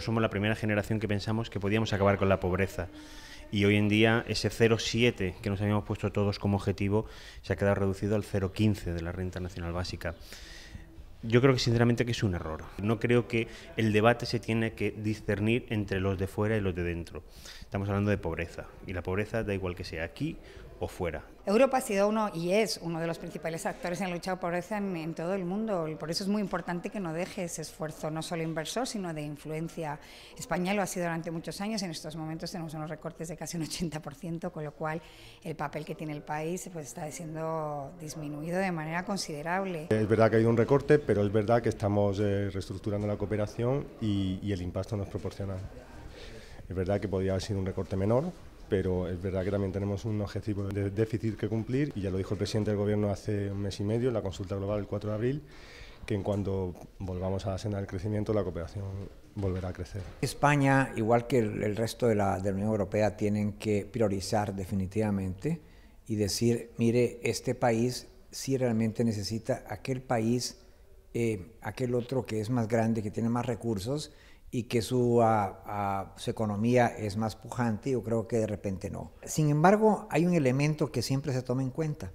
Somos la primera generación que pensamos que podíamos acabar con la pobreza. Y hoy en día ese 0,7 que nos habíamos puesto todos como objetivo se ha quedado reducido al 0,15 de la renta nacional básica. Yo creo que sinceramente que es un error. No creo que el debate se tiene que discernir entre los de fuera y los de dentro. Estamos hablando de pobreza y la pobreza da igual que sea aquí o fuera. Europa ha sido uno y es uno de los principales actores en la lucha pobreza en, en, todo el mundo. por eso es muy importante que no deje ese esfuerzo, no solo inversor, sino de influencia. España lo ha sido durante muchos años. En estos momentos tenemos unos recortes de casi un 80%, con lo cual el papel que tiene el país pues, está siendo disminuido de manera considerable. Es verdad que ha habido un recorte, pero es verdad que estamos eh, reestructurando la cooperación y, y el impacto nos es proporcional. Es verdad que podría haber sido un recorte menor, pero es verdad que también tenemos un objetivo de déficit que cumplir y ya lo dijo el presidente del Gobierno hace un mes y medio en la consulta global el 4 de abril, que en cuanto volvamos a la el crecimiento, la cooperación volverá a crecer. España, igual que el resto de la, Unión Europea, tienen que priorizar definitivamente y decir, mire, este país sí realmente necesita aquel país, eh, aquel otro que es más grande, que tiene más recursos, y que su, su, economía es más pujante, yo creo que de repente no. Sin embargo, hay un elemento que siempre se toma en cuenta,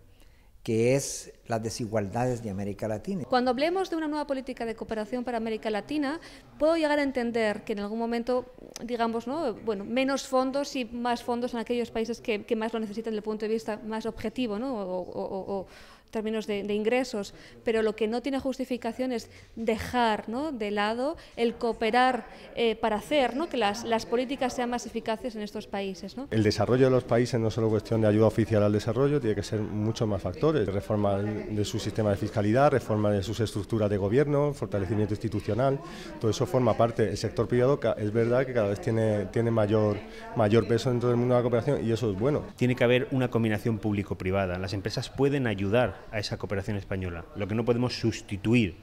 que es las desigualdades de América Latina. Cuando hablemos de una nueva política de cooperación para América Latina, puedo llegar a entender que en algún momento, digamos, ¿no? bueno, menos fondos y más fondos en aquellos países que, más lo necesitan desde el punto de vista más objetivo ¿no? o, o, términos de, ingresos, pero lo que no tiene justificación es dejar de lado el cooperar eh, para hacer que las, las, políticas sean más eficaces en estos países. El desarrollo de los países no es solo cuestión de ayuda oficial al desarrollo, tiene que ser muchos más factores, reforma de su sistema de fiscalidad, reforma de sus estructuras de gobierno, fortalecimiento institucional, todo eso forma parte. El sector privado es verdad que cada vez tiene, tiene mayor, mayor peso dentro del mundo de la cooperación y eso es bueno. Tiene que haber una combinación público-privada. Las empresas pueden ayudar a esa cooperación española. Lo que no podemos sustituir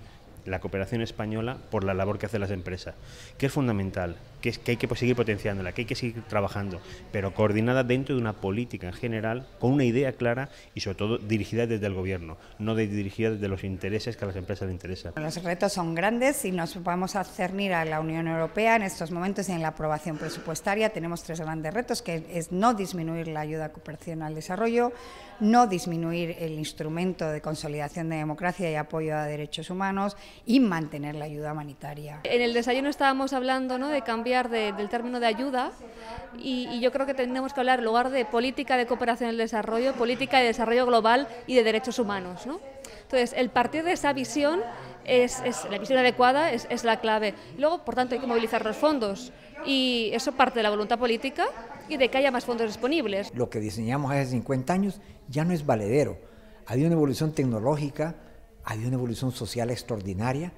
la cooperación española por la labor que hacen las empresas, que es fundamental que, hay que pues, seguir potenciándola, que hay que seguir trabajando, pero coordinada dentro de una política en general, con una idea clara y sobre todo dirigida desde el gobierno, no dirigida desde los intereses que a las empresas les interesan. Los retos son grandes y nos vamos a cernir a la Unión Europea en estos momentos en la aprobación presupuestaria. Tenemos tres grandes retos, que es no disminuir la ayuda a cooperación al desarrollo, no disminuir el instrumento de consolidación de democracia y apoyo a derechos humanos y mantener la ayuda humanitaria. En el desayuno estábamos hablando ¿no? de cambiar del término de ayuda y, yo creo que tenemos que hablar en lugar de política de cooperación y desarrollo, política de desarrollo global y de derechos humanos. ¿no? Entonces, el partir de esa visión es, la visión adecuada, es, es la clave. Luego, por tanto, hay que movilizar los fondos y eso parte de la voluntad política y de que haya más fondos disponibles. Lo que diseñamos hace 50 años ya no es valedero. Ha habido una evolución tecnológica, ha habido una evolución social extraordinaria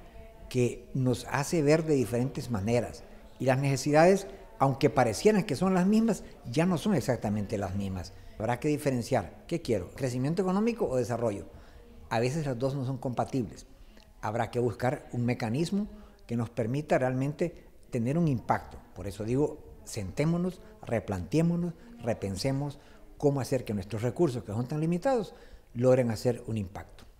que nos hace ver de diferentes maneras y las necesidades, aunque parecieran que son las mismas, ya no son exactamente las mismas. Habrá que diferenciar, ¿qué quiero? ¿Crecimiento económico o desarrollo? A veces las dos no son compatibles. Habrá que buscar un mecanismo que nos permita realmente tener un impacto. Por eso digo, sentémonos, replanteémonos, repensemos cómo hacer que nuestros recursos, que son tan limitados, logren hacer un impacto.